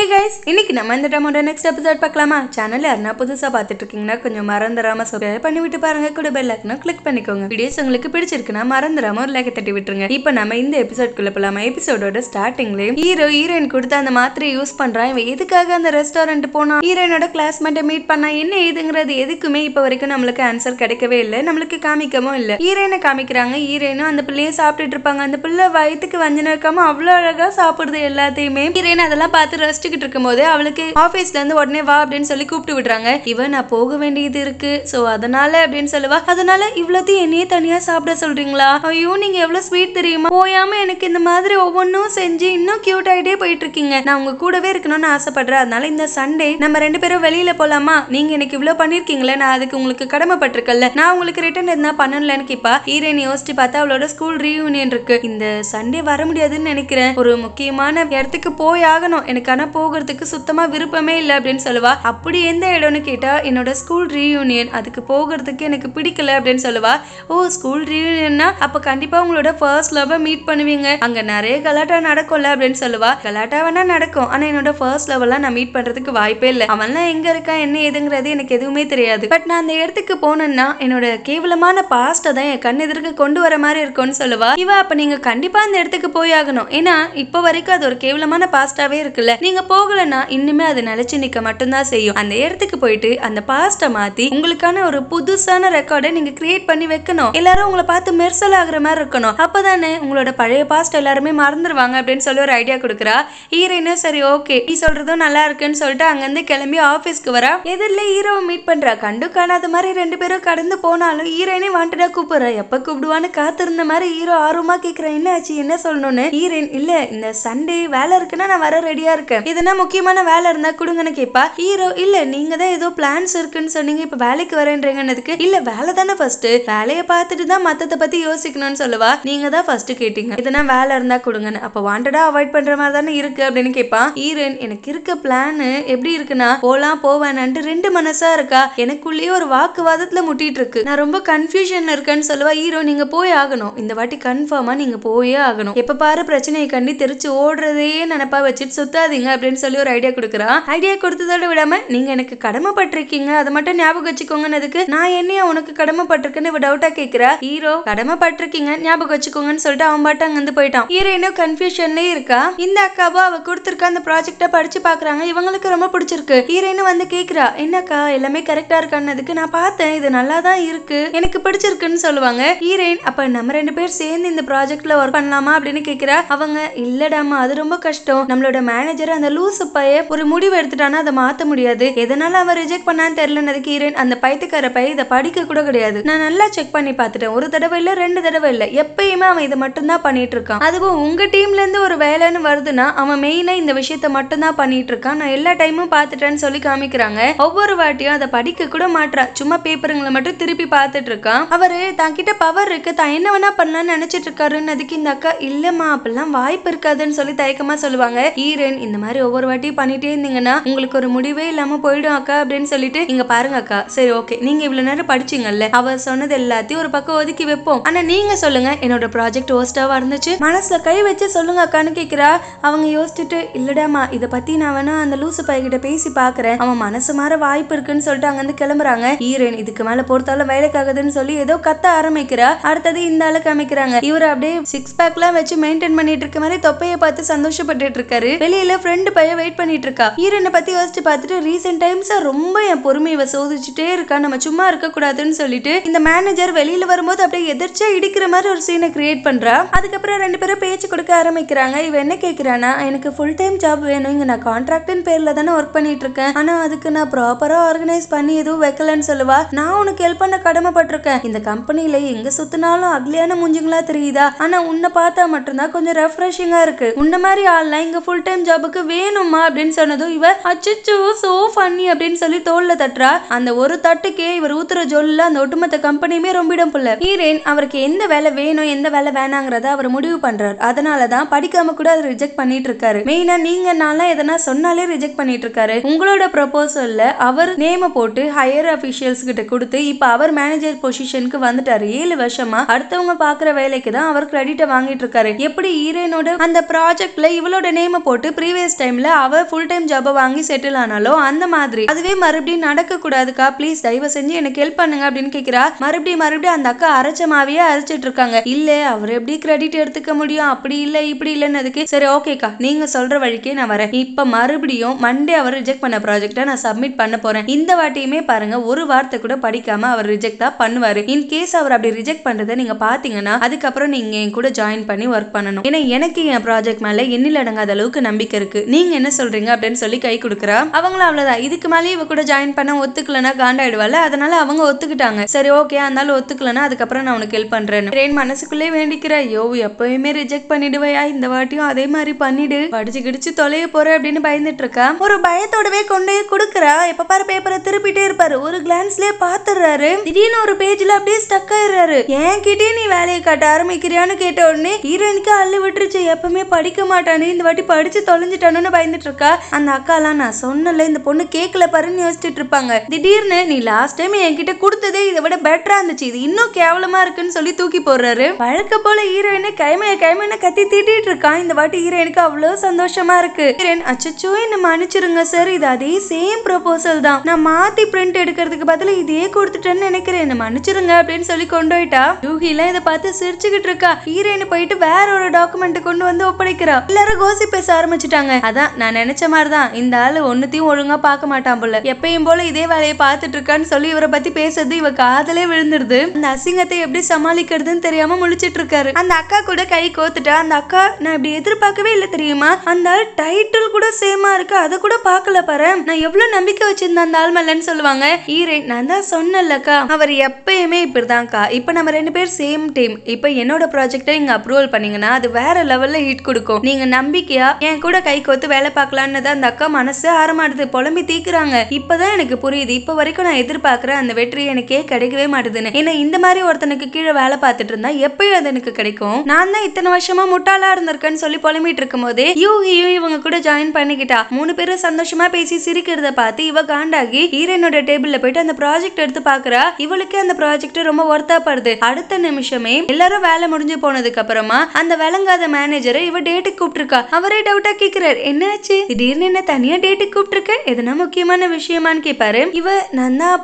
hey guys இன்னைக்கு நம்ம இந்த டைமோட நெக்ஸ்ட் எபிசோட் பார்க்கலாமா சேனல் யாருனா புதுசாக பார்த்துட்டு இருக்கீங்கன்னா கொஞ்சம் மறந்துடாம சப்ஸ்கிரைப் பண்ணி விட்டு பாருங்க கூட பெல் ஐக்கனும் கிளிக் பண்ணிக்கோங்க வீடியோஸ் உங்களுக்கு பிடிச்சிருக்குன்னா மறந்துடாம ஒரு லைக் தட்டி விட்டுருங்க இப்போ நம்ம இந்த எபிசோட்குள்ள போலாமா எபிசோடோட ஸ்டார்டிங்ல ஹீரோ ஹீரோயின் கொடுத்து அந்த மாத்திரை யூஸ் பண்றான் இவன் எதுக்காக அந்த ரெஸ்டாரண்ட் போனா ஹீரோயினோட கிளாஸ்மேட்டை மீட் பண்ணா என்ன ஏதுங்கிறது எதுக்குமே இப்போ வரைக்கும் நம்மளுக்கு ஆன்சர் கிடைக்கவே இல்லை நம்மளுக்கு காமிக்கவும் இல்லை ஹீரோயினை காமிக்கிறாங்க ஹீரோயினும் அந்த பிள்ளையும் சாப்பிட்டுட்டு இருப்பாங்க அந்த பிள்ளை வயிற்றுக்கு வஞ்சனம் இருக்காம அவ்வளோ அழகா சாப்பிடுது எல்லாத்தையுமே ஹீரோயின் அதெல்லாம் பார்த்து ரெஸ்ட் படிச்சுக்கிட்டு இருக்கும்போது அவளுக்கு ஆபீஸ்ல இருந்து உடனே வா அப்படின்னு சொல்லி கூப்பிட்டு விடுறாங்க இவன் நான் போக வேண்டியது இருக்கு ஸோ அதனால அப்படின்னு சொல்லுவா அதனால இவ்வளோத்தையும் என்னையே தனியா சாப்பிட சொல்றீங்களா ஐயோ நீங்க எவ்வளவு ஸ்வீட் தெரியுமா போயாம எனக்கு இந்த மாதிரி ஒவ்வொன்றும் செஞ்சு இன்னும் கியூட் ஆகிட்டே போயிட்டு இருக்கீங்க நான் உங்க கூடவே இருக்கணும்னு ஆசைப்படுறேன் அதனால இந்த சண்டே நம்ம ரெண்டு பேரும் வெளியில போலாமா நீங்க எனக்கு இவ்வளவு பண்ணிருக்கீங்களே நான் அதுக்கு உங்களுக்கு கடமைப்பட்டிருக்கல நான் உங்களுக்கு ரிட்டர்ன் எதுனா பண்ணலன்னு கேப்பா ஈரேன் யோசிச்சு பார்த்தா அவளோட ஸ்கூல் ரீயூனியன் இருக்கு இந்த சண்டே வர முடியாதுன்னு நினைக்கிறேன் ஒரு முக்கியமான இடத்துக்கு போய் ஆகணும் எனக்கு போகிறதுக்கு சுத்தமாக விருப்பமே இல்லை அப்படின்னு சொல்லுவா அப்படி எந்த இடம்னு கேட்டால் என்னோட ஸ்கூல் ரீயூனியன் அதுக்கு போகிறதுக்கு எனக்கு பிடிக்கல அப்படின்னு சொல்லுவா ஓ ஸ்கூல் ரீயூனியன்னா அப்போ கண்டிப்பாக உங்களோட ஃபர்ஸ்ட் லவ்வை மீட் பண்ணுவீங்க அங்கே நிறைய கலாட்டா நடக்கும்ல அப்படின்னு சொல்லுவா கலாட்டா வேணா நடக்கும் ஆனால் என்னோட ஃபர்ஸ்ட் லவ்லாம் நான் மீட் பண்ணுறதுக்கு வாய்ப்பே இல்லை அவன்லாம் எங்கே இருக்கா என்ன ஏதுங்கிறது எனக்கு எதுவுமே தெரியாது பட் நான் அந்த இடத்துக்கு போனேன்னா என்னோட கேவலமான பாஸ்ட்டை தான் என் கண் எதிர்க்கு கொண்டு வர மாதிரி இருக்கும்னு சொல்லுவா இவா அப்ப நீங்க கண்டிப்பா அந்த இடத்துக்கு போய் ஆகணும் ஏன்னா இப்ப வரைக்கும் அது ஒரு கேவலமான பாஸ்டாவே இருக்குல்ல நீங்க நீங்கள் போகலைன்னா இன்னுமே அது நிலச்சி நிற்க மட்டும்தான் செய்யும் அந்த இடத்துக்கு போயிட்டு அந்த பாஸ்ட்டை மாற்றி உங்களுக்கான ஒரு புதுசான ரெக்கார்டை நீங்கள் கிரியேட் பண்ணி வைக்கணும் எல்லாரும் உங்களை பார்த்து மெர்சல் ஆகுற மாதிரி இருக்கணும் அப்போதானே உங்களோட பழைய பாஸ்ட் எல்லாருமே மறந்துடுவாங்க அப்படின்னு சொல்லி ஒரு ஐடியா கொடுக்குறா ஹீரோயினும் சரி ஓகே நீ சொல்கிறதும் நல்லா இருக்குன்னு சொல்லிட்டு அங்கேருந்து கிளம்பி ஆஃபீஸ்க்கு வரா எதிரில் ஹீரோவை மீட் பண்ணுறா கண்டு காணாத மாதிரி ரெண்டு பேரும் கடந்து போனாலும் ஹீரோயினே வாண்டடாக கூப்பிட்றா எப்போ கூப்பிடுவான்னு காத்திருந்த மாதிரி ஹீரோ ஆர்வமாக கேட்குறேன் என்ன ஆச்சு என்ன சொல்லணும்னு ஹீரோயின் இல்லை இந்த சண்டே வேலை இருக்குன்னா நான் வர ரெடியாக இருக்கேன் எதுனா முக்கியமான வேலை இருந்தா கொடுங்கன்னு கேட்பா ஹீரோ இல்ல நீங்க தான் ஏதோ பிளான்ஸ் இருக்குன்னு சொன்னீங்க இப்ப வேலைக்கு வரேன்றீங்கன்னு இல்ல வேலை தானே ஃபர்ஸ்ட் வேலையை பார்த்துட்டு தான் மத்தத பத்தி யோசிக்கணும்னு சொல்லுவா நீங்க தான் ஃபர்ஸ்ட் கேட்டீங்க எதுனா வேலை இருந்தா கொடுங்கன்னு அப்ப வாண்டடா அவாய்ட் பண்ற மாதிரி தானே இருக்கு அப்படின்னு கேட்பான் ஹீரோன் எனக்கு இருக்க பிளான் எப்படி இருக்குன்னா போலாம் போவேனான்ட்டு ரெண்டு மனசா இருக்கா எனக்குள்ளேயே ஒரு வாக்குவாதத்துல முட்டிட்டு இருக்கு நான் ரொம்ப கன்ஃபியூஷன்ல இருக்கேன்னு சொல்லுவா ஹீரோ நீங்க போய் ஆகணும் இந்த வாட்டி கன்ஃபார்மா நீங்க போயே ஆகணும் எப்ப பாரு பிரச்சனையை கண்டி தெரிச்சு ஓடுறதையே நினைப்பா வச்சுட்டு சுத்தாதீங்க அப்படின்னு சொல்லி ஒரு ஐடியா கொடுக்குறா ஐடியா கொடுத்ததோட விடாம நீங்க எனக்கு கடமைப்பட்டிருக்கீங்க அதை மட்டும் ஞாபகம் வச்சுக்கோங்கன்னு நான் என்னையா உனக்கு கடமைப்பட்டிருக்குன்னு டவுட்டா கேட்கிறா ஹீரோ கடமைப்பட்டிருக்கீங்க ஞாபகம் வச்சுக்கோங்கன்னு சொல்லிட்டு அவன் பாட்டு அங்கிருந்து போயிட்டான் போயிட்டான் இன்னும் கன்ஃபியூஷன்லயே இருக்கா இந்த அக்காவோ அவ கொடுத்துருக்க அந்த ப்ராஜெக்ட படிச்சு பாக்குறாங்க இவங்களுக்கு ரொம்ப பிடிச்சிருக்கு ஹீரோயினும் வந்து கேக்குறா என்னக்கா எல்லாமே கரெக்டா அதுக்கு நான் பார்த்தேன் இது நல்லா தான் இருக்கு எனக்கு பிடிச்சிருக்குன்னு சொல்லுவாங்க ஹீரோயின் அப்ப நம்ம ரெண்டு பேர் சேர்ந்து இந்த ப்ராஜெக்ட்ல ஒர்க் பண்ணலாமா அப்படின்னு கேக்குறா அவங்க இல்லடாமா அது ரொம்ப கஷ்டம் நம்மளோட மேனேஜர் அந்த லூசு பைய ஒரு முடிவு எடுத்துட்டானா அதை மாற்ற முடியாது எதனால அவன் ரிஜெக்ட் பண்ணான்னு தெரியலன்னு கீரன் அந்த பைத்தியக்கார பைய இதை படிக்க கூட கிடையாது நான் நல்லா செக் பண்ணி பார்த்துட்டேன் ஒரு தடவை இல்லை ரெண்டு தடவை இல்லை எப்பயுமே அவன் இதை மட்டும்தான் பண்ணிட்டு இருக்கான் அதுவும் உங்க டீம்ல இருந்து ஒரு வேலைன்னு வருதுன்னா அவன் மெயினா இந்த விஷயத்த மட்டும்தான் பண்ணிட்டு இருக்கான் நான் எல்லா டைமும் பார்த்துட்டேன்னு சொல்லி காமிக்கிறாங்க ஒவ்வொரு வாட்டியும் அதை படிக்க கூட மாட்டா சும்மா பேப்பருங்களை மட்டும் திருப்பி பார்த்துட்டு இருக்கான் அவரு கிட்ட பவர் இருக்கு தான் என்ன வேணா பண்ணலாம்னு நினைச்சிட்டு இருக்காருன்னு அதுக்கு இந்த அக்கா இல்லம்மா அப்படிலாம் வாய்ப்பு இருக்காதுன்னு சொல்லி தயக்கமா சொல்லுவாங்க ஈரன் இந்த மாதிரி ஒவ்வொரு வாட்டி பண்ணிட்டே இருந்தீங்கன்னா உங்களுக்கு ஒரு முடிவே இல்லாம போயிடும் அக்கா அப்படின்னு சொல்லிட்டு இங்க பாருங்க அக்கா சரி ஓகே நீங்க இவ்வளவு நேரம் படிச்சீங்கல்ல அவர் சொன்னது எல்லாத்தையும் ஒரு பக்கம் ஒதுக்கி வைப்போம் ஆனா நீங்க சொல்லுங்க என்னோட ப்ராஜெக்ட் ஓஸ்டாவா இருந்துச்சு மனசுல கை வச்சு சொல்லுங்க அக்கான்னு கேக்குறா அவங்க யோசிச்சுட்டு இல்லடாமா இதை பத்தி நான் வேணா அந்த லூசு பையகிட்ட பேசி பாக்குறேன் அவன் மனசு மாற வாய்ப்பு இருக்குன்னு சொல்லிட்டு அங்க இருந்து கிளம்புறாங்க ஈரன் இதுக்கு மேல பொறுத்தாலும் வேலைக்காகுதுன்னு சொல்லி ஏதோ கத்த ஆரம்பிக்கிறா அடுத்தது இந்த அளவுக்கு அமைக்கிறாங்க இவர் அப்படியே சிக்ஸ் பேக் எல்லாம் வச்சு மெயின்டைன் பண்ணிட்டு இருக்க மாதிரி தொப்பையை பார்த்து சந்தோஷப்பட்டு இருக்காரு வெளியில ஃப்ரெண்டு பையன் வெயிட் பண்ணிட்டு இருக்கா ஈரனை பத்தி யோசிச்சு பார்த்துட்டு ரீசெண்ட் டைம்ஸ் ரொம்ப என் பொறுமையை சோதிச்சுட்டே இருக்கா நம்ம சும்மா இருக்க கூடாதுன்னு சொல்லிட்டு இந்த மேனேஜர் வெளியில வரும்போது அப்படியே எதிர்ச்சியா இடிக்கிற மாதிரி ஒரு சீனை கிரியேட் பண்றா அதுக்கப்புறம் ரெண்டு பேரும் பேச்சு கொடுக்க ஆரம்பிக்கிறாங்க இவ என்ன கேக்குறானா எனக்கு ஃபுல் டைம் ஜாப் வேணும் இங்க நான் கான்ட்ராக்டின் பேர்ல தானே ஒர்க் பண்ணிட்டு இருக்கேன் ஆனா அதுக்கு நான் ப்ராப்பரா ஆர்கனைஸ் பண்ணி எதுவும் வைக்கலன்னு சொல்லுவா நான் உனக்கு ஹெல்ப் பண்ண கடமைப்பட்டிருக்கேன் இந்த கம்பெனில எங்க சுத்தினாலும் அக்லியான முஞ்சுங்களா தெரியுதா ஆனா உன்னை பார்த்தா மட்டும்தான் கொஞ்சம் ரெஃப்ரெஷிங்கா இருக்கு உன்ன மாதிரி ஆள்லாம் இங்க ஃபுல் டைம் ஜாபுக்கு வே வேணுமா அப்படின்னு சொன்னதும் இவ அச்சோ சோ ஃபன்னி அப்படின்னு சொல்லி தோல்ல தட்டுறா அந்த ஒரு தட்டுக்கே இவர் ஊத்துற ஜொல்ல அந்த ஒட்டுமொத்த கம்பெனியுமே ரொம்பிடும் புள்ள ஹீரேன் அவருக்கு எந்த வேலை வேணும் எந்த வேலை வேணாங்கிறத அவர் முடிவு பண்றாரு அதனாலதான் படிக்காம கூட அதை ரிஜெக்ட் பண்ணிட்டு இருக்காரு மெயினா நீங்க நான்லாம் எதனா சொன்னாலே ரிஜெக்ட் பண்ணிட்டு இருக்காரு உங்களோட ப்ரொபோசல்ல அவர் நேம போட்டு ஹையர் அபிஷியல்ஸ் கிட்ட கொடுத்து இப்ப அவர் மேனேஜர் பொசிஷனுக்கு வந்துட்டாரு ஏழு வருஷமா அடுத்தவங்க பாக்குற வேலைக்கு தான் அவர் கிரெடிட்டை வாங்கிட்டு இருக்காரு எப்படி ஹீரோனோட அந்த ப்ராஜெக்ட்ல இவளோட நேம போட்டு ப்ரீவியஸ் டைமில் அவ ஃபுல் டைம் ஜாபை வாங்கி செட்டில் ஆனாலோ அந்த மாதிரி அதுவே மறுபடியும் நடக்கக்கூடாதுக்கா ப்ளீஸ் தயவு செஞ்சு எனக்கு ஹெல்ப் பண்ணுங்க அப்படின்னு கேக்குறா மறுபடியும் மறுபடியும் அந்த அக்கா அரைச்ச மாவியே அரைச்சிட்டு இருக்காங்க இல்லை அவர் எப்படி கிரெடிட் எடுத்துக்க முடியும் அப்படி இல்லை இப்படி இல்லன்னு சரி ஓகேக்கா நீங்கள் சொல்கிற வழிக்கே நான் வரேன் இப்போ மறுபடியும் மண்டே அவர் ரிஜெக்ட் பண்ண ப்ராஜெக்டை நான் சப்மிட் பண்ண போகிறேன் இந்த வாட்டியுமே பாருங்க ஒரு வார்த்தை கூட படிக்காம அவர் ரிஜெக்ட் தான் பண்ணுவார் இன் கேஸ் அவர் அப்படி ரிஜெக்ட் பண்ணுறதை நீங்கள் பார்த்தீங்கன்னா அதுக்கப்புறம் நீங்கள் என் கூட ஜாயின் பண்ணி ஒர்க் பண்ணணும் ஏன்னா எனக்கு என் ப்ராஜெக்ட் மேலே எண்ணில் அடங்காத அளவுக்கு நம்பிக்கை இருக்குது நீங்கள் என்ன சொல்கிறீங்க அப்படின்னு சொல்லி கை கொடுக்குறா அவங்களும் அவ்வளோதான் இதுக்கு மேலே இவ கூட ஜாயின் பண்ண ஒத்துக்கலனா காண்டாயிடுவாள் அதனால அவங்க ஒத்துக்கிட்டாங்க சரி ஓகே அதனால ஒத்துக்கலனா அதுக்கப்புறம் நான் உனக்கு ஹெல்ப் பண்ணுறேன் ட்ரெயின் மனசுக்குள்ளே வேண்டிக்கிற ஐயோ எப்பயுமே ரிஜெக்ட் பண்ணிடுவையா இந்த வாட்டியும் அதே மாதிரி பண்ணிடு படிச்சு கிடிச்சு தொலைய போற அப்படின்னு பயந்துட்டு இருக்கா ஒரு பயத்தோடவே கொண்டு கொடுக்குறா எப்ப பாரு பேப்பரை திருப்பிட்டே இருப்பாரு ஒரு கிளான்ஸ்லயே பாத்துறாரு திடீர்னு ஒரு பேஜ்ல அப்படியே ஸ்டக் ஆயிடுறாரு ஏன் கிட்டே நீ வேலையை காட்ட ஆரம்பிக்கிறியான்னு கேட்ட உடனே ஹீரோயினுக்கு அள்ளு விட்டுருச்சு எப்பவுமே படிக்க மாட்டானு இந்த வாட்டி படிச்சு தொலைஞ்சிட்டானு பயந்துட்டு இருக்கா அந்த அக்காலாம் நான் சொன்னல இந்த பொண்ணு கேட்கல பாருன்னு யோசிச்சுட்டு இருப்பாங்க திடீர்னு நீ லாஸ்ட் டைம் என்கிட்ட கொடுத்ததே இதை விட பெட்டரா இருந்துச்சு இது இன்னும் கேவலமா இருக்குன்னு சொல்லி தூக்கி போடுறாரு வழக்க போல ஹீரோயினை கைமைய கைமையின கத்தி திட்டிட்டு இருக்கான் இந்த வாட்டி ஹீரோயினுக்கு அவ்வளோ சந்தோஷமா இருக்கு ஹீரோயின் அச்சச்சோ என்ன மன்னிச்சிருங்க சார் இது அதே சேம் ப்ரொபோசல் தான் நான் மாத்தி பிரிண்ட் எடுக்கிறதுக்கு பதிலாக இதே கொடுத்துட்டேன்னு நினைக்கிறேன் என்ன மன்னிச்சிருங்க அப்படின்னு சொல்லி கொண்டு போயிட்டா யூகிலாம் இதை பார்த்து சிரிச்சுக்கிட்டு இருக்கா ஹீரோயின் போயிட்டு வேற ஒரு டாக்குமெண்ட் கொண்டு வந்து ஒப்படைக்கிறா எல்லாரும் கோசி பேச ஆரம்பிச்சிட்டாங்க அதான் நான் நினைச்ச மாதிரி தான் இந்த ஆள் ஒன்னுத்தையும் ஒழுங்கா பார்க்க மாட்டான் போல எப்பயும் போல இதே வேலையை பார்த்துட்டு இருக்கான்னு சொல்லி இவரை பத்தி பேசுறது இவ காதலே விழுந்துருது அந்த அசிங்கத்தை எப்படி சமாளிக்கிறதுன்னு தெரியாம முழிச்சிட்டு இருக்காரு அந்த அக்கா கூட கை கோத்துட்டா அந்த அக்கா நான் இப்படி எதிர்பார்க்கவே இல்லை தெரியுமா அந்த ஆள் டைட்டில் கூட சேமா இருக்கு அதை கூட பார்க்கல பாரு நான் எவ்வளவு நம்பிக்கை வச்சிருந்தேன் அந்த ஆள் மேலன்னு சொல்லுவாங்க ஈரே நான் தான் சொன்னேன்லக்கா அவர் எப்பயுமே இப்படிதான்க்கா இப்போ நம்ம ரெண்டு பேர் சேம் டீம் இப்போ என்னோட ப்ராஜெக்டை நீங்க அப்ரூவல் பண்ணீங்கன்னா அது வேற லெவல்ல ஹிட் கொடுக்கும் நீங்க நம்பிக்கையா என் கூட கை கோத்து கொடுத்து வேலை பார்க்கலான்னு தான் அந்த அக்கா மனசு ஆரமாடுது புலம்பி தீக்குறாங்க இப்பதான் எனக்கு புரியுது இப்போ வரைக்கும் நான் எதிர்பார்க்கிற அந்த வெற்றி எனக்கே கிடைக்கவே மாட்டேதுன்னு ஏன்னா இந்த மாதிரி ஒருத்தனுக்கு கீழே வேலை பார்த்துட்டு இருந்தா எப்பயும் அது எனக்கு கிடைக்கும் நான் தான் இத்தனை வருஷமா முட்டாளா இருந்திருக்கேன்னு சொல்லி புலம்பிட்டு இருக்கும் போதே யூ இவங்க கூட ஜாயின் பண்ணிக்கிட்டா மூணு பேரும் சந்தோஷமா பேசி சிரிக்கிறத பார்த்து இவ காண்டாகி ஹீரோனோட டேபிள்ல போயிட்டு அந்த ப்ராஜெக்ட் எடுத்து பாக்குறா இவளுக்கு அந்த ப்ராஜெக்ட் ரொம்ப ஒர்த்தாப்படுது அடுத்த நிமிஷமே எல்லாரும் வேலை முடிஞ்சு போனதுக்கு அப்புறமா அந்த விளங்காத மேனேஜரை இவ டேட்டுக்கு கூப்பிட்டுருக்கா அவரே டவுட்டா கேக்குறாரு என்னாச்சு திடீர்னு என்ன தனியா டேட்டுக்கு கூப்பிட்டுருக்க எதனா முக்கியமான விஷயமான்னு கேட்பாரு இவ நான் தான்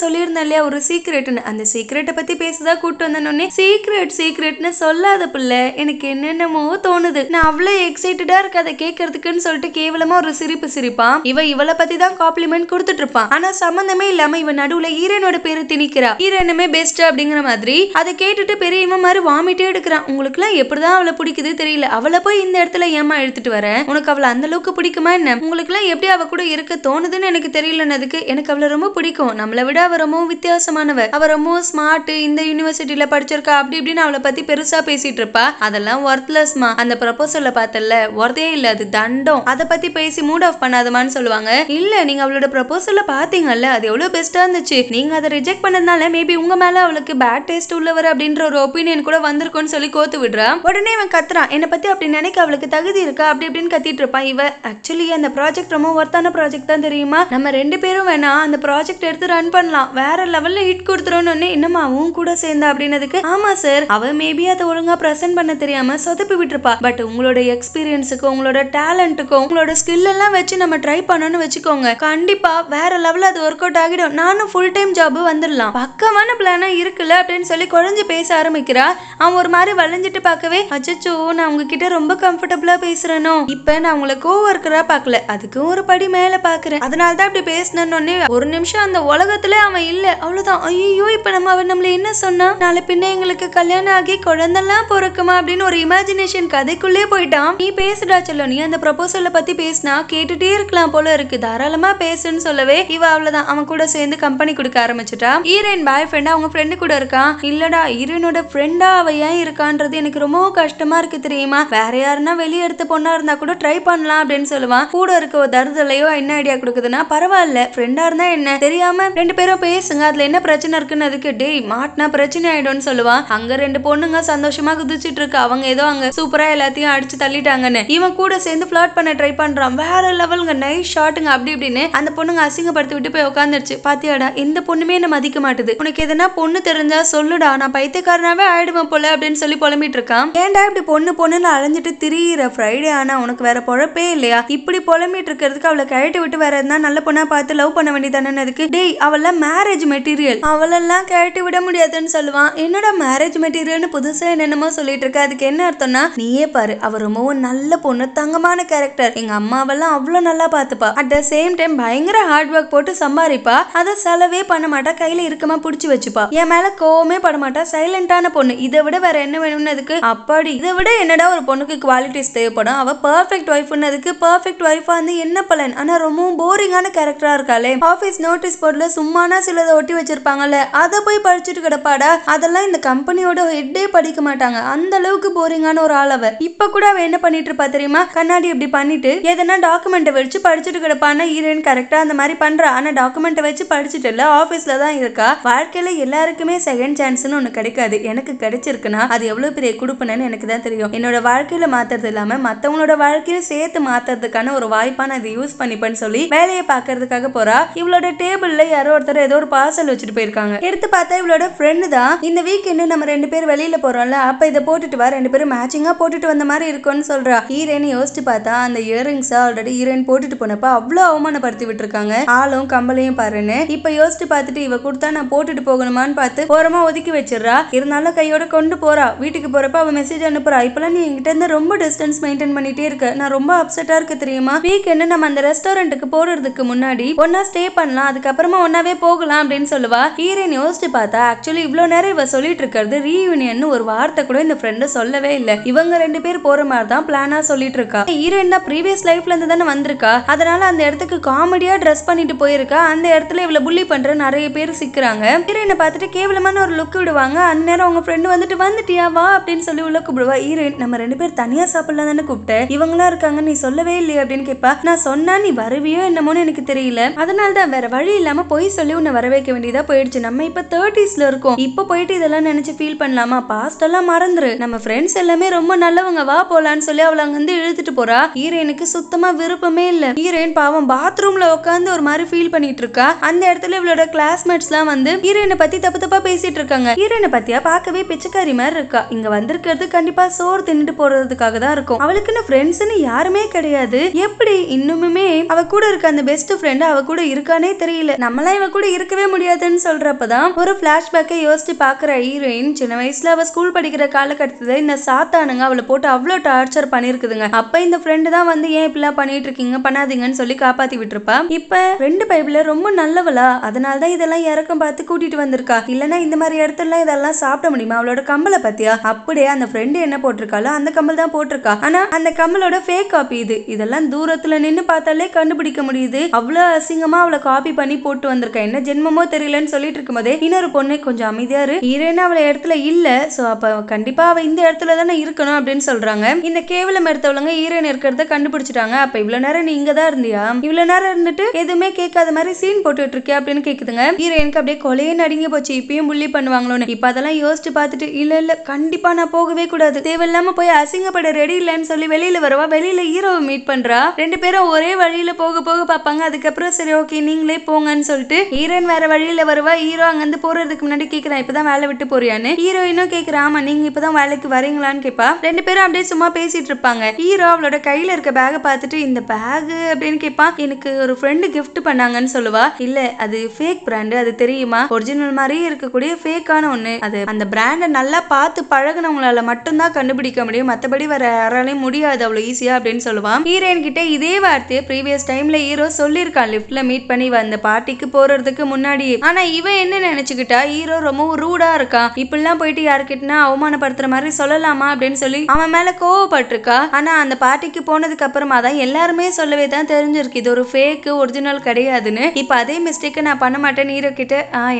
சொல்லியிருந்தேன் இல்லையா ஒரு சீக்ரெட்னு அந்த சீக்ரெட்டை பத்தி பேசதா கூப்பிட்டு வந்தனோடனே சீக்ரெட் சீக்ரெட்னு சொல்லாத பிள்ளை எனக்கு என்னென்னமோ தோணுது நான் அவ்வளோ எக்ஸைட்டடா இருக்கு அதை கேட்கறதுக்குன்னு சொல்லிட்டு கேவலமா ஒரு சிரிப்பு சிரிப்பான் இவ இவளை பத்தி தான் காப்ளிமெண்ட் கொடுத்துட்டு இருப்பான் ஆனா சம்மந்தமே இல்லாம இவன் நடுவுல ஈரனோட பேரு திணிக்கிறா ஈரனுமே பெஸ்ட் அப்படிங்கிற மாதிரி அதை கேட்டுட்டு பெரிய இவன் மாதிரி வாமிட்டே எடுக்கிறான் உங்களுக்கு எல்லாம் எப்படிதான் அவளை பிடிக்குது தெரியல அவளை போய் இந்த இடத்துல ஏமா எடுத்துட்டு வர உனக்கு அவளை அவளை அந்த அளவுக்கு பிடிக்குமா என்ன உங்களுக்குலாம் எப்படி அவ கூட இருக்க தோணுதுன்னு எனக்கு தெரியலன்னதுக்கு எனக்கு அவளை ரொம்ப பிடிக்கும் நம்மளை விட அவ ரொம்பவும் வித்தியாசமானவ அவ ரொம்ப ஸ்மார்ட் இந்த யூனிவர்சிட்டியில படிச்சிருக்கா அப்படி இப்படின்னு அவளை பத்தி பெருசா பேசிட்டு இருப்பா அதெல்லாம் ஒர்த்லெஸ்மா அந்த ப்ரப்போசல்ல பார்த்தல ஒர்த்தே இல்ல அது தண்டம் அதை பத்தி பேசி மூட் ஆஃப் பண்ணாதமான்னு சொல்லுவாங்க இல்ல நீங்க அவளோட ப்ரப்போசல்ல பாத்தீங்கல்ல அது எவ்வளவு பெஸ்டா இருந்துச்சு நீங்க அதை ரிஜெக்ட் பண்ணதுனால மேபி உங்க மேல அவளுக்கு பேட் டேஸ்ட் உள்ளவர் அப்படின்ற ஒரு ஒப்பீனியன் கூட வந்திருக்கும்னு சொல்லி கோத்து விடுறா உடனே இவன் கத்துறான் என்னை பத்தி அப்படி நினைக்க அவளுக்கு தகுதி இருக்கா அப்படி இப்படின்னு கத்திட்டு இருப்பான் பார்ப்பா இவ ஆக்சுவலி அந்த ப்ராஜெக்ட் ரொம்ப ஒர்த்தான ப்ராஜெக்ட் தான் தெரியுமா நம்ம ரெண்டு பேரும் வேணா அந்த ப்ராஜெக்ட் எடுத்து ரன் பண்ணலாம் வேற லெவல்ல ஹிட் கொடுத்துருன்னு என்னமா அவன் கூட சேர்ந்தா அப்படின்னதுக்கு ஆமா சார் அவ மேபி அதை ஒழுங்கா ப்ரெசென்ட் பண்ண தெரியாம சொதப்பி விட்டுருப்பா பட் உங்களோட எக்ஸ்பீரியன்ஸுக்கும் உங்களோட டேலண்ட்டுக்கும் உங்களோட ஸ்கில் எல்லாம் வச்சு நம்ம ட்ரை பண்ணணும்னு வச்சுக்கோங்க கண்டிப்பா வேற லெவல்ல அது ஒர்க் அவுட் ஆகிடும் நானும் ஃபுல் டைம் ஜாப் வந்துடலாம் பக்கமான பிளானா இருக்குல்ல அப்படின்னு சொல்லி குழஞ்சு பேச ஆரம்பிக்கிறா அவன் ஒரு மாதிரி வளைஞ்சிட்டு பார்க்கவே அச்சோ நான் உங்ககிட்ட ரொம்ப கம்ஃபர்டபுளா பேசுறேனோ இப்போ நான் அவங்கள கோவர்க்கரா பாக்கல பார்க்கல அதுக்கும் ஒரு படி மேலே பார்க்குறேன் அதனாலதான் அப்படி பேசினோன்னே ஒரு நிமிஷம் அந்த உலகத்துல அவன் இல்லை அவ்வளோதான் ஐயோ இப்போ நம்ம அவன் நம்மள என்ன சொன்னா நாளை பின்ன எங்களுக்கு கல்யாணம் ஆகி குழந்தெல்லாம் பிறக்குமா அப்படின்னு ஒரு இமேஜினேஷன் கதைக்குள்ளே போயிட்டான் நீ பேசுடா சொல்லோ நீ அந்த ப்ரப்போசலை பற்றி பேசினா கேட்டுட்டே இருக்கலாம் போல இருக்கு தாராளமாக பேசுன்னு சொல்லவே இவ அவ்வளோதான் அவன் கூட சேர்ந்து கம்பெனி கொடுக்க ஆரம்பிச்சுட்டா ஈரன் பாய் ஃப்ரெண்டா அவங்க ஃப்ரெண்டு கூட இருக்கான் இல்லடா ஈரனோட ஃப்ரெண்டா அவ ஏன் இருக்கான்றது எனக்கு ரொம்ப கஷ்டமா இருக்கு தெரியுமா வேற யாருன்னா வெளியே எடுத்து பொண்ணா இருந்தா கூட ட்ரை பண்ணலாம் அப்படின்னு சொல்லுவான் கூட இருக்க ஒரு தருதலையோ என்ன ஐடியா கொடுக்குதுன்னா பரவாயில்ல ஃப்ரெண்டா இருந்தா என்ன தெரியாம ரெண்டு பேரும் பேசுங்க அதுல என்ன பிரச்சனை இருக்குன்னு அதுக்கு டேய் மாட்டினா பிரச்சனை ஆயிடும்னு சொல்லுவான் அங்க ரெண்டு பொண்ணுங்க சந்தோஷமா குதிச்சிட்டு இருக்கு அவங்க ஏதோ அங்க சூப்பரா எல்லாத்தையும் அடிச்சு தள்ளிட்டாங்கன்னு இவன் கூட சேர்ந்து பிளாட் பண்ண ட்ரை பண்றான் வேற லெவலுங்க நைஸ் ஷாட்டுங்க அப்படி இப்படின்னு அந்த பொண்ணுங்க அசிங்கப்படுத்தி விட்டு போய் உட்காந்துருச்சு பாத்தியாடா இந்த பொண்ணுமே என்ன மதிக்க மாட்டுது உனக்கு எதனா பொண்ணு தெரிஞ்சா சொல்லுடா நான் பைத்தியக்காரனாவே ஆயிடுவேன் போல அப்படின்னு சொல்லி புலம்பிட்டு இருக்கான் ஏன்டா இப்படி பொண்ணு பொண்ணுன்னு அலைஞ்சிட்டு திரியிற ஃப்ரைடே ஆனா உனக்கு வேற பொழப்பே இல்லையா இப்படி புலம்பிட்டு இருக்கிறதுக்கு அவளை கழட்டி விட்டு வேற எதுனா நல்ல பொண்ணா பார்த்து லவ் பண்ண வேண்டியதானே இருக்கு டேய் அவெல்லாம் மேரேஜ் மெட்டீரியல் அவளெல்லாம் கழட்டி விட முடியாதுன்னு சொல்லுவான் என்னடா மேரேஜ் மெட்டீரியல்னு புதுசா என்னென்னமோ சொல்லிட்டு இருக்க அதுக்கு என்ன அர்த்தம்னா நீயே பாரு அவ ரொம்பவும் நல்ல பொண்ணு தங்கமான கேரக்டர் எங்க அம்மாவெல்லாம் அவ்வளோ நல்லா பார்த்துப்பா அட் த சேம் டைம் பயங்கர ஹார்ட் ஒர்க் போட்டு சம்பாதிப்பா அதை செலவே பண்ண மாட்டா கையில இருக்கமா புடிச்சு வச்சுப்பா என் மேல கோவமே பட மாட்டா சைலண்டான பொண்ணு இதை விட வேற என்ன வேணும்னு அதுக்கு அப்படி இதை விட என்னடா ஒரு பொண்ணுக்கு குவாலிட்டிஸ் தேவைப்படும் அவ பர்ஃபெக்ட் ஒய்ஃப் ஒய்ஃப்னதுக்கு பர்ஃபெக்ட் ஒய்ஃபாக வந்து என்ன பலன் ஆனால் ரொம்பவும் போரிங்கான கேரக்டராக இருக்காளே ஆஃபீஸ் நோட்டீஸ் போர்டில் சும்மானா சிலதை ஒட்டி வச்சிருப்பாங்கல்ல அதை போய் படிச்சுட்டு கிடப்பாடா அதெல்லாம் இந்த கம்பெனியோட ஹெட்டே படிக்க மாட்டாங்க அந்த அளவுக்கு போரிங்கான ஒரு ஆள் அவ இப்போ கூட அவ என்ன பண்ணிட்டு இருப்பா தெரியுமா கண்ணாடி இப்படி பண்ணிட்டு எதனா டாக்குமெண்ட்டை வச்சு படிச்சுட்டு கிடப்பானா ஹீரோயின் கரெக்டாக அந்த மாதிரி பண்ணுறா ஆனால் டாக்குமெண்ட்டை வச்சு படிச்சுட்டு இல்லை ஆஃபீஸில் தான் இருக்கா வாழ்க்கையில் எல்லாருக்குமே செகண்ட் சான்ஸ்னு ஒன்று கிடைக்காது எனக்கு கிடைச்சிருக்குன்னா அது எவ்வளோ பெரிய கொடுப்பனன்னு எனக்கு தான் தெரியும் என்னோட வாழ்க்கையில் மாற்றுறது இல்லாமல் மற்றவங்களோட வாழ்க்கையும் சேர்த்து மாத்துறதுக்கான ஒரு வாய்ப்பான நான் யூஸ் பண்ணிப்பேன்னு சொல்லி வேலையை பாக்குறதுக்காக போறா இவளோட டேபிள்ல யாரோ ஒருத்தர் ஏதோ ஒரு பார்சல் வச்சுட்டு போயிருக்காங்க எடுத்து பார்த்தா இவளோட ஃப்ரெண்டு தான் இந்த வீக்கெண்டு நம்ம ரெண்டு பேர் வெளியில போறோம்ல அப்ப இதை போட்டுட்டு வா ரெண்டு பேரும் மேட்சிங்கா போட்டுட்டு வந்த மாதிரி இருக்கும்னு சொல்றா ஹீரோயின் யோசிச்சு பார்த்தா அந்த இயரிங்ஸ் ஆல்ரெடி ஹீரோயின் போட்டுட்டு போனப்ப அவ்வளவு அவமானப்படுத்தி விட்டுருக்காங்க ஆளும் கம்பளையும் பாருன்னு இப்ப யோசிச்சு பார்த்துட்டு இவ கொடுத்தா நான் போட்டுட்டு போகணுமான்னு பார்த்து ஓரமா ஒதுக்கி வச்சிடறா இருந்தாலும் கையோட கொண்டு போறா வீட்டுக்கு போறப்ப அவ மெசேஜ் அனுப்புறா இப்பெல்லாம் நீ என்கிட்ட இருந்து ரொம்ப டிஸ்டன்ஸ் மெயின்டைன் பண்ணிட்டே இருக்க நான் ரொம்ப ரொம்ப அப்செட்டாக இருக்குது தெரியுமா வீக் என்ன நம்ம அந்த ரெஸ்டாரண்ட்டுக்கு போறதுக்கு முன்னாடி ஒன்னா ஸ்டே பண்ணலாம் அதுக்கப்புறமா ஒன்னாவே போகலாம் அப்படின்னு சொல்லுவா ஹீரன் யோசிச்சு பார்த்தா ஆக்சுவலி இவ்வளோ நேரம் இவ சொல்லிட்டு இருக்கிறது ரீயூனியன் ஒரு வார்த்தை கூட இந்த ஃப்ரெண்டு சொல்லவே இல்லை இவங்க ரெண்டு பேர் போற மாதிரி தான் பிளானா சொல்லிட்டு இருக்கா ஹீரோயின் தான் ப்ரீவியஸ் லைஃப்ல இருந்து தானே வந்திருக்கா அதனால அந்த இடத்துக்கு காமெடியா ட்ரெஸ் பண்ணிட்டு போயிருக்கா அந்த இடத்துல இவ்வளவு புள்ளி பண்ற நிறைய பேர் சிக்கிறாங்க ஹீரோயினை பார்த்துட்டு கேவலமான ஒரு லுக் விடுவாங்க அந்த நேரம் அவங்க ஃப்ரெண்டு வந்துட்டு வந்துட்டியா வா அப்படின்னு சொல்லி உள்ள கூப்பிடுவா ஹீரோயின் நம்ம ரெண்டு பேர் தனியா சாப்பிடலாம் தானே கூப்பிட்டேன் இவங்களா இருக்காங்க வராங்க நீ சொல்லவே இல்லையே அப்படின்னு கேட்பா நான் சொன்னா நீ வருவியோ என்னமோன்னு எனக்கு தெரியல அதனால தான் வேற வழி இல்லாம பொய் சொல்லி உன்னை வர வைக்க வேண்டியதா போயிடுச்சு நம்ம இப்ப தேர்ட்டிஸ்ல இருக்கோம் இப்ப போயிட்டு இதெல்லாம் நினைச்சு ஃபீல் பண்ணலாமா பாஸ்ட் எல்லாம் மறந்துரு நம்ம ஃப்ரெண்ட்ஸ் எல்லாமே ரொம்ப நல்லவங்க வா போலான்னு சொல்லி அவளை அங்க வந்து இழுத்துட்டு போறா ஹீரேனுக்கு சுத்தமா விருப்பமே இல்ல ஹீரேன் பாவம் பாத்ரூம்ல உட்காந்து ஒரு மாதிரி ஃபீல் பண்ணிட்டு இருக்கா அந்த இடத்துல இவளோட கிளாஸ்மேட்ஸ் எல்லாம் வந்து ஹீரோயினை பத்தி தப்பு தப்பா பேசிட்டு இருக்காங்க ஹீரோயினை பத்தியா பார்க்கவே பிச்சைக்காரி மாதிரி இருக்கா இங்க வந்திருக்கிறது கண்டிப்பா சோறு தின்னுட்டு போறதுக்காக தான் இருக்கும் அவளுக்குன்னு ஃப்ரெண்ட்ஸ்னு யாரு யாருமே கிடையாது எப்படி இன்னுமுமே அவ கூட இருக்க அந்த பெஸ்ட் ஃப்ரெண்ட் அவ கூட இருக்கானே தெரியல நம்மளாம் இவ கூட இருக்கவே முடியாதுன்னு சொல்றப்பதான் ஒரு பிளாஷ்பேக்கை யோசிச்சு பாக்குற ஹீரோயின் சின்ன வயசுல அவ ஸ்கூல் படிக்கிற காலகட்டத்துல இந்த சாத்தானுங்க அவளை போட்டு அவ்வளவு டார்ச்சர் பண்ணிருக்குதுங்க அப்ப இந்த ஃப்ரெண்டு தான் வந்து ஏன் இப்படிலாம் பண்ணிட்டு இருக்கீங்க பண்ணாதீங்கன்னு சொல்லி காப்பாத்தி விட்டுருப்பா இப்ப ரெண்டு பைபிள ரொம்ப நல்லவளா அதனால தான் இதெல்லாம் இறக்கம் பார்த்து கூட்டிட்டு வந்திருக்கா இல்லனா இந்த மாதிரி இடத்துல இதெல்லாம் சாப்பிட முடியுமா அவளோட கம்பளை பத்தியா அப்படியே அந்த ஃப்ரெண்டு என்ன போட்டிருக்காளோ அந்த கம்பல் தான் போட்டிருக்கா ஆனா அந்த கம்பலோட ஃபேக் காப்பி இது இதெல்லாம் தூரத்துல நின்று பார்த்தாலே கண்டுபிடிக்க முடியுது அவ்வளவு அசிங்கமா அவளை காப்பி பண்ணி போட்டு வந்திருக்கா என்ன ஜென்மமோ தெரியலன்னு சொல்லிட்டு இருக்கும் போதே இன்னொரு பொண்ணு கொஞ்சம் அமைதியா இரு ஹீரோயின் அவளை இடத்துல இல்ல சோ அப்ப கண்டிப்பா அவ இந்த இடத்துல தானே இருக்கணும் அப்படின்னு சொல்றாங்க இந்த கேவலம் எடுத்தவளங்க ஈரேன் இருக்கிறத கண்டுபிடிச்சிட்டாங்க அப்ப இவ்வளவு நேரம் நீ இங்க தான் இருந்தியா இவ்வளவு நேரம் இருந்துட்டு எதுவுமே கேட்காத மாதிரி சீன் போட்டுட்டு இருக்கே அப்படின்னு கேக்குதுங்க ஈரேனுக்கு அப்படியே கொலையே நடுங்கி போச்சு இப்பயும் புள்ளி பண்ணுவாங்களோன்னு இப்ப அதெல்லாம் யோசிச்சு பார்த்துட்டு இல்ல இல்ல கண்டிப்பா நான் போகவே கூடாது தேவையில்லாம போய் அசிங்கப்பட ரெடி இல்லைன்னு சொல்லி வெளியில வரவா வெளியில வழியில ஹீரோவை மீட் பண்றா ரெண்டு பேரும் ஒரே வழியில போக போக பார்ப்பாங்க அதுக்கப்புறம் சரி ஓகே நீங்களே போங்கன்னு சொல்லிட்டு ஹீரோயின் வேற வழியில வருவா ஹீரோ அங்கிருந்து போறதுக்கு முன்னாடி கேக்குறான் இப்பதான் வேலை விட்டு போறியான்னு ஹீரோயினும் கேக்குறா ஆமா நீங்க இப்பதான் வேலைக்கு வரீங்களான்னு கேட்பா ரெண்டு பேரும் அப்படியே சும்மா பேசிட்டு இருப்பாங்க ஹீரோ அவளோட கையில இருக்க பேகை பார்த்துட்டு இந்த பேகு அப்படின்னு கேப்பா எனக்கு ஒரு ஃப்ரெண்டு கிஃப்ட் பண்ணாங்கன்னு சொல்லுவா இல்ல அது ஃபேக் பிராண்டு அது தெரியுமா ஒரிஜினல் மாதிரியே இருக்கக்கூடிய ஃபேக்கான ஒண்ணு அது அந்த பிராண்டை நல்லா பார்த்து பழகினவங்களால மட்டும்தான் கண்டுபிடிக்க முடியும் மற்றபடி வேற யாராலையும் முடியாது அவ்வளோ ஈஸியா அப்படின்னு சொல்லுவான் ஹீரோயின் கிட்ட இதே வார்த்தையை ப்ரீவியஸ் டைம்ல ஹீரோ சொல்லியிருக்கான் லிஃப்ட்ல மீட் பண்ணி வந்த பார்ட்டிக்கு போறதுக்கு முன்னாடி ஆனா இவன் என்ன நினைச்சுக்கிட்டா ஹீரோ ரொம்பவும் ரூடா இருக்கான் இப்படிலாம் போயிட்டு யாருக்கிட்டனா அவமானப்படுத்துற மாதிரி சொல்லலாமா அப்படின்னு சொல்லி அவன் மேல கோவப்பட்டிருக்கா ஆனா அந்த பார்ட்டிக்கு போனதுக்கு அப்புறமா தான் எல்லாருமே சொல்லவே தான் தெரிஞ்சிருக்கு இது ஒரு ஃபேக்கு ஒரிஜினல் கிடையாதுன்னு இப்ப அதே மிஸ்டேக்கை நான் பண்ண மாட்டேன் ஹீரோ கிட்ட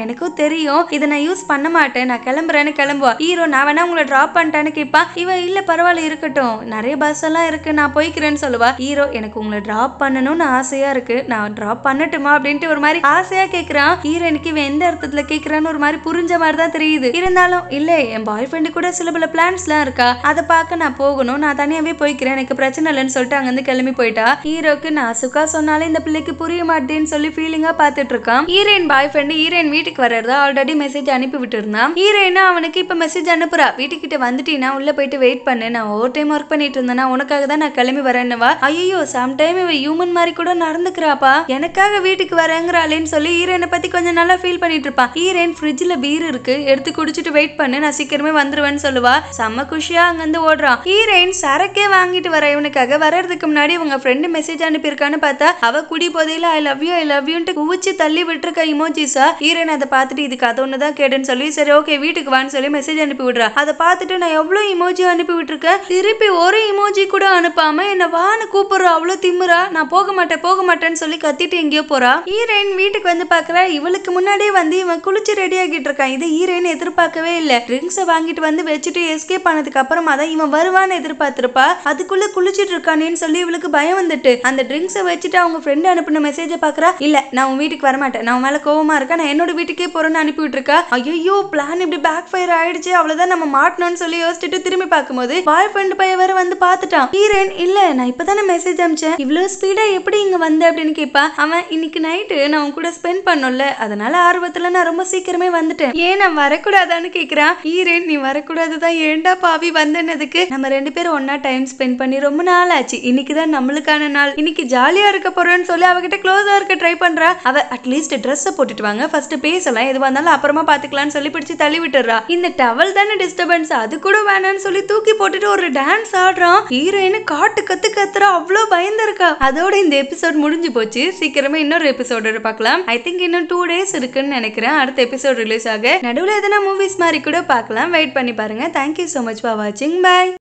எனக்கும் தெரியும் இதை நான் யூஸ் பண்ண மாட்டேன் நான் கிளம்புறேன்னு கிளம்புவா ஹீரோ நான் வேணா உங்களை ட்ராப் பண்ணிட்டேன்னு கேட்பா இவன் இல்ல பரவாயில்ல இருக்கட்டும் நிறைய பஸ் எல்லாம் இருக்கு நான் போய்க்கிறேன்னு சொல்லுவா ஹீரோ எனக்கு உங்களை டிராப் பண்ணணும்னு ஆசையா இருக்கு நான் டிராப் பண்ணட்டுமா அப்படின்ட்டு ஒரு மாதிரி ஆசையா கேட்கிறான் ஹீரோனுக்கு இவன் எந்த அர்த்தத்துல கேக்குறான்னு ஒரு மாதிரி புரிஞ்ச மாதிரி தான் தெரியுது இருந்தாலும் இல்ல என் பாய் ஃப்ரெண்டு கூட சில பல பிளான்ஸ்லாம் இருக்கா அதை பார்க்க நான் போகணும் நான் தனியாவே போய்க்கிறேன் எனக்கு பிரச்சனை இல்லைன்னு சொல்லிட்டு அங்கிருந்து கிளம்பி போயிட்டா ஹீரோக்கு நான் சுக்கா சொன்னாலே இந்த பிள்ளைக்கு புரிய மாட்டேன்னு சொல்லி ஃபீலிங்கா பார்த்துட்டு இருக்கான் ஹீரோயின் பாய் ஃப்ரெண்டு ஹீரோயின் வீட்டுக்கு வர்றதா ஆல்ரெடி மெசேஜ் அனுப்பி விட்டு இருந்தான் ஹீரோயினா அவனுக்கு இப்ப மெசேஜ் அனுப்புறா வீட்டுக்கிட்ட வந்துட்டீங்கன்னா உள்ள போயிட்டு வெயிட் பண்ணு நான் ஓவர் டைம் ஒர்க் பண்ணிட்டு இருந்தேன்னா உனக்காக தான் நான் கிளம்பி வரேன்னுவா ஐயோ சம்டைம் இவ ஹியூமன் மாதிரி கூட நடந்துக்கிறாப்பா எனக்காக வீட்டுக்கு வரேங்கிறாளேன்னு சொல்லி ஹீரனை பத்தி கொஞ்சம் நல்லா ஃபீல் பண்ணிட்டு இருப்பான் ஈரன் ஃப்ரிட்ஜ்ல பீர் இருக்கு எடுத்து குடிச்சிட்டு வெயிட் பண்ணு நான் சீக்கிரமே வந்துருவேன்னு சொல்லுவா செம்ம குஷியா அங்கிருந்து ஓடுறான் ஈரன் சரக்கே வாங்கிட்டு வர இவனுக்காக வர்றதுக்கு முன்னாடி உங்க ஃப்ரெண்டு மெசேஜ் அனுப்பியிருக்கான்னு பார்த்தா அவ குடி போதையில I love you I love யூன்ட்டு குவிச்சு தள்ளி விட்டுருக்க இமோஜிஸா ஹீரன் அதை பார்த்துட்டு இதுக்கு அது ஒன்று தான் கேடுன்னு சொல்லி சரி ஓகே வீட்டுக்கு வான்னு சொல்லி மெசேஜ் அனுப்பி விடுறா அதை பார்த்துட்டு நான் எவ்வளோ இமோஜி அனுப்பி விட்டுருக்கேன் திருப்பி ஒரு இமோஜி கூட அனுப்பாம தெரியாம என்ன வான்னு கூப்பிடுறா அவ்வளோ திமுறா நான் போக மாட்டேன் போக மாட்டேன்னு சொல்லி கத்திட்டு எங்கேயோ போறா ஹீரோயின் வீட்டுக்கு வந்து பாக்குறா இவளுக்கு முன்னாடியே வந்து இவன் குளிச்சு ரெடி ஆகிட்டு இருக்கான் இது ஹீரோயின் எதிர்பார்க்கவே இல்லை ட்ரிங்க்ஸை வாங்கிட்டு வந்து வச்சுட்டு எஸ்கேப் ஆனதுக்கு அப்புறமா தான் இவன் வருவான்னு எதிர்பார்த்திருப்பா அதுக்குள்ள குளிச்சிட்டு இருக்கானேன்னு சொல்லி இவளுக்கு பயம் வந்துட்டு அந்த ட்ரிங்க்ஸை வச்சுட்டு அவங்க ஃப்ரெண்டு அனுப்பின மெசேஜை பாக்குறா இல்ல நான் உன் வீட்டுக்கு வரமாட்டேன் நான் மேல கோவமா இருக்கா நான் என்னோட வீட்டுக்கே போறேன்னு அனுப்பிவிட்டு இருக்கா ஐயோ பிளான் இப்படி பேக் ஃபயர் ஆயிடுச்சு அவ்வளவுதான் நம்ம மாட்டணும்னு சொல்லி யோசிச்சுட்டு திரும்பி பார்க்கும்போது பாய் ஃப்ரெண்ட் பையன் வேற வந்து பார்த்துட்டான் ஹீரோயின் இல்லை நான் இப்போ மெசேஜ் அனுப்பிச்சேன் இவ்வளோ ஸ்பீடாக எப்படி இங்கே வந்த அப்படின்னு கேட்பா அவன் இன்னைக்கு நைட்டு நான் உன் கூட ஸ்பெண்ட் பண்ணல அதனால ஆர்வத்தில் நான் ரொம்ப சீக்கிரமே வந்துட்டேன் ஏன் நான் வரக்கூடாதான்னு கேட்குறான் ஈரே நீ வரக்கூடாது தான் ஏண்டா பாவி வந்தனதுக்கு நம்ம ரெண்டு பேரும் ஒன்னா டைம் ஸ்பெண்ட் பண்ணி ரொம்ப நாள் ஆச்சு இன்னைக்கு தான் நம்மளுக்கான நாள் இன்னைக்கு ஜாலியாக இருக்க போறோன்னு சொல்லி அவகிட்ட க்ளோஸாக இருக்க ட்ரை பண்ணுறா அவ அட்லீஸ்ட் ட்ரெஸ்ஸை போட்டுட்டு வாங்க ஃபர்ஸ்ட் பேசலாம் எதுவாக இருந்தாலும் அப்புறமா பார்த்துக்கலாம்னு சொல்லி பிடிச்சி தள்ளி விட்டுறா இந்த டவல் தானே டிஸ்டர்பன்ஸ் அது கூட வேணாம்னு சொல்லி தூக்கி போட்டுட்டு ஒரு டான்ஸ் ஆடுறான் ஹீரோயினு காட்டு கத்து கத்து கத்துறா அவ்வளோ பயந்துருக்கா அதோட இந்த எபிசோட் முடிஞ்சு போச்சு சீக்கிரமே இன்னொரு எபிசோடு பார்க்கலாம் ஐ திங்க் இன்னும் டூ டேஸ் இருக்குன்னு நினைக்கிறேன் அடுத்த எபிசோட் ரிலீஸ் ஆக நடுவில் எதனா மூவிஸ் மாதிரி கூட பார்க்கலாம் வெயிட் பண்ணி பாருங்க தேங்க்யூ ஸோ மச் ஃபார் வாட்சிங் பாய்